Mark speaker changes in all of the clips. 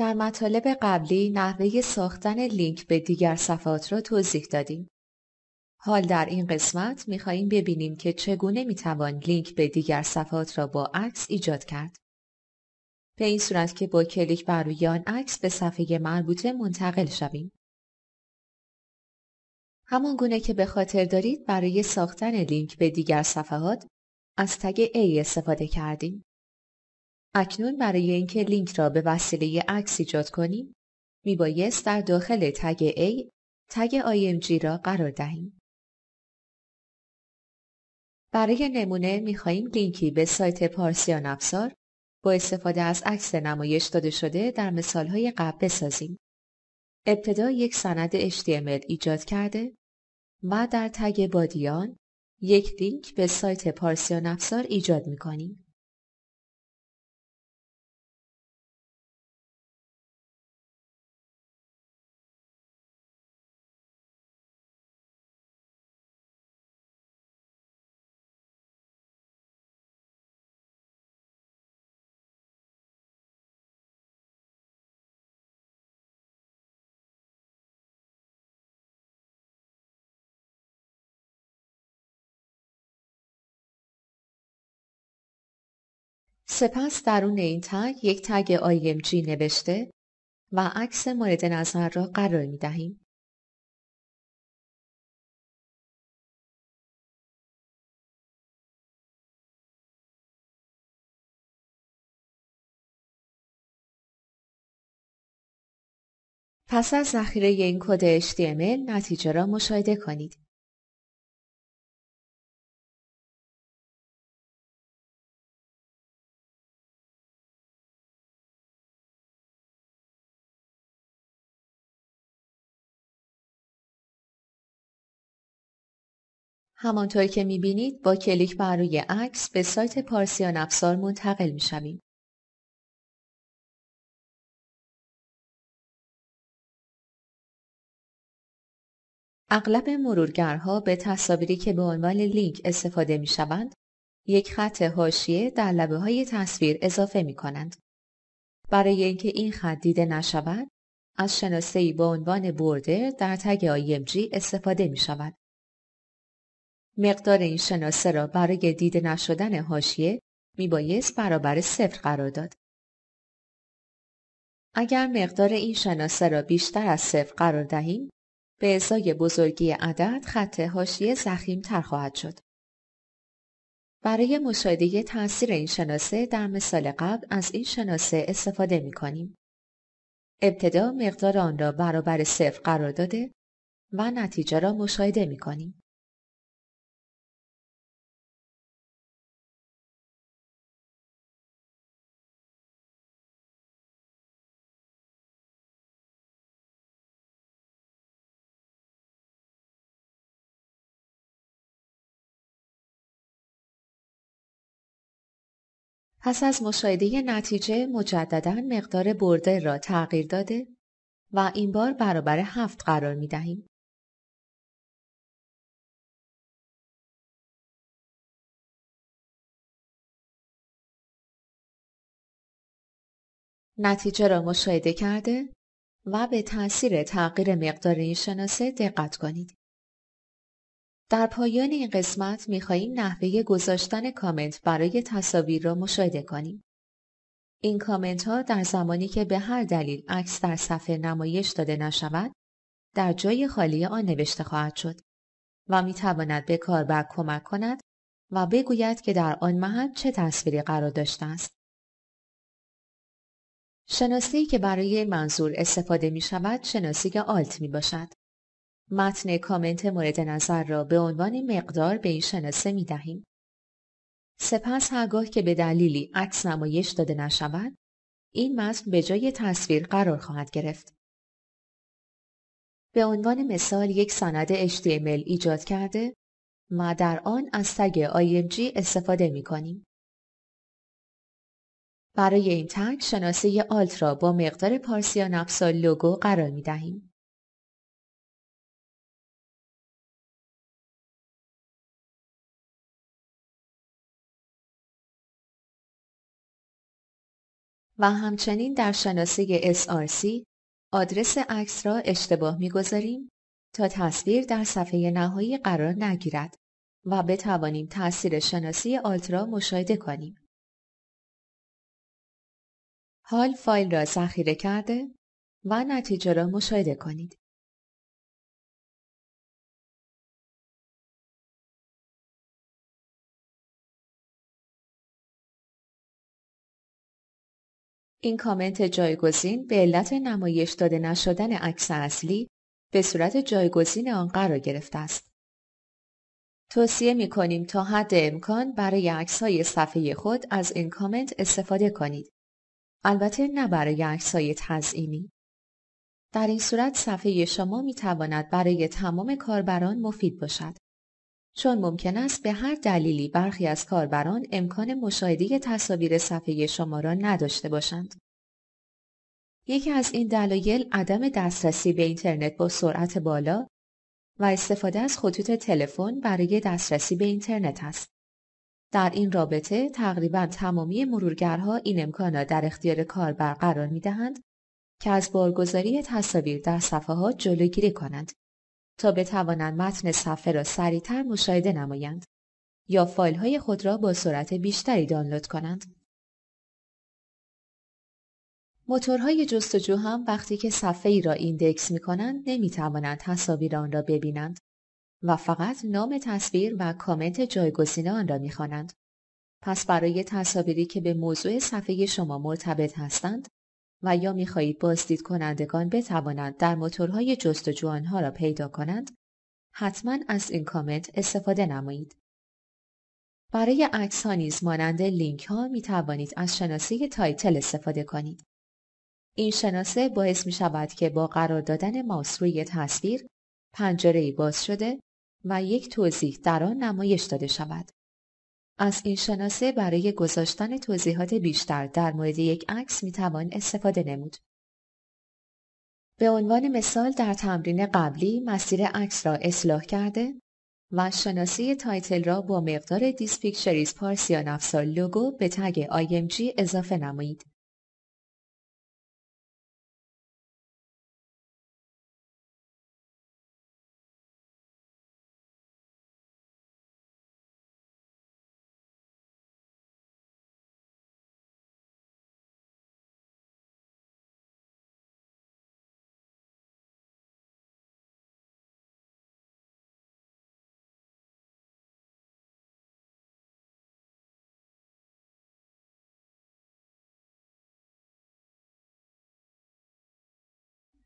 Speaker 1: در مطالب قبلی نحوه ساختن لینک به دیگر صفحات را توضیح دادیم. حال در این قسمت خواهیم ببینیم که چگونه توان لینک به دیگر صفحات را با عکس ایجاد کرد. به این صورت که با کلیک بر روی آن عکس به صفحه مربوطه منتقل شویم. همان گونه که به خاطر دارید برای ساختن لینک به دیگر صفحات از تگ A استفاده کردیم. اکنون برای اینکه لینک را به وسیله عکس ایجاد کنیم میبایست در داخل تگ A تگ IMG را قرار دهیم. برای نمونه میخواهیم لینکی به سایت پارسیان افزار با استفاده از عکس نمایش داده شده در مثالهای قبل بسازیم. ابتدا یک سند HTML ایجاد
Speaker 2: کرده و در تگ بادیان یک لینک به سایت پارسیان افزار ایجاد میکنیم. سپس درون این تگ یک تگ IMG نوشته و عکس مورد نظر را قرار می دهیم. پس از ذخیره این کد HTML نتیجه را مشاهده کنید. همانطور که میبینید با کلیک بر روی عکس به سایت پارسیان افزار منتقل میشویم. اغلب مرورگرها به تصاویری که به عنوان لینک استفاده می شوند،
Speaker 1: یک خط حاشیه در لبه های تصویر اضافه می کنند. برای اینکه این خط دیده نشود، از ای به عنوان بوردر در تگ IMG استفاده می شود. مقدار این شناسه را برای دیده نشدن حاشیه میبایست برابر صفر قرار داد. اگر مقدار این شناسه را بیشتر از صفر قرار دهیم، به ازای بزرگی عدد خط حاشیه زخیم تر خواهد شد. برای مشاهده تاثیر این شناسه در مثال قبل از این شناسه استفاده می کنیم.
Speaker 2: ابتدا مقدار آن را برابر صفر قرار داده و نتیجه را مشاهده می کنیم. پس از مشاهده نتیجه مجددا مقدار برده را تغییر داده و این بار برابر هفت قرار می دهیم. نتیجه را مشاهده کرده و به تاثیر تغییر مقدار این شناسه دقت
Speaker 1: کنید. در پایان این قسمت خواهیم نحوه گذاشتن کامنت برای تصاویر را مشاهده کنیم. این کامنت ها در زمانی که به هر دلیل عکس در صفحه نمایش داده نشود در جای خالی آن نوشته خواهد شد و می تواند به کاربر کمک کند و بگوید که در آن محل چه تصویری قرار داشته است. شناسی که برای منظور استفاده می شود شناسی آلت می باشد. متن کامنت مورد نظر را به عنوان مقدار به این شناسه می دهیم. سپس هرگاه که به دلیلی عکس نمایش داده نشود، این متن به جای تصویر قرار خواهد گرفت. به عنوان مثال یک سند HTML ایجاد کرده ما در آن از تگ IMG استفاده
Speaker 2: می کنیم. برای این تگ شناسه آلت را با مقدار پارسیان افسال لوگو قرار می دهیم. و همچنین در شناسه SRC آدرس عکس را اشتباه میگذاریم تا
Speaker 1: تصویر در صفحه نهایی قرار نگیرد و بتوانیم تاثیر شناسی آلت
Speaker 2: را مشاهده کنیم. حال فایل را ذخیره کرده و نتیجه را مشاهده کنید. این کامنت جایگزین به علت نمایش داده نشدن عکس اصلی به صورت جایگزین
Speaker 1: آن قرار گرفته است. توصیه می کنیم تا حد امکان برای عکس های صفحه خود از این کامنت استفاده کنید. البته نه برای عکس های تزئینی. در این صورت صفحه شما می تواند برای تمام کاربران مفید باشد. چون ممکن است به هر دلیلی برخی از کاربران امکان مشاهده تصاویر صفحه شما را نداشته باشند. یکی از این دلایل عدم دسترسی به اینترنت با سرعت بالا و استفاده از خطوط تلفن برای دسترسی به اینترنت است. در این رابطه تقریبا تمامی مرورگرها این امکان را در اختیار کاربر قرار می دهند که از بارگذاری تصاویر در صفحات جلوگیری کنند. تا بتوانند متن صفحه را سریعتر مشاهده نمایند یا فایل های خود را با سرعت بیشتری دانلود کنند. موتورهای جستجو هم وقتی که صفحه ای را ایندکس می کنند نمی توانند تصاویر آن را ببینند و فقط نام تصویر و کامنت جایگزین آن را می خوانند. پس برای تصاویری که به موضوع صفحه شما مرتبط هستند و یا میخواهید بازدید کنندگان بتوانند در موتورهای جستجو آنها را پیدا کنند حتما از این کامنت استفاده نمایید برای عکس ها نیز مانند لینک ها می توانید از شناسه تایتل استفاده کنید این شناسه باعث می شود که با قرار دادن ماوس روی تصویر پنجره باز شده و یک توضیح در آن نمایش داده شود از این شناسه برای گذاشتن توضیحات بیشتر در مورد یک عکس می توان استفاده نمود. به عنوان مثال در تمرین قبلی مسیر عکس را اصلاح کرده و شناسی تایتل را با مقدار دیسپیکچریز پارسیان
Speaker 2: افسال لوگو به تگ IMG اضافه نمایید.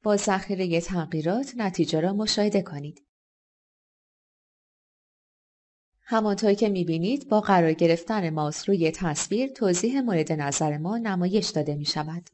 Speaker 2: با ذخیره تغییرات نتیجه را مشاهده کنید. همانطور که میبینید با قرار گرفتن ماوس روی تصویر توضیح مورد نظر ما نمایش داده می شود.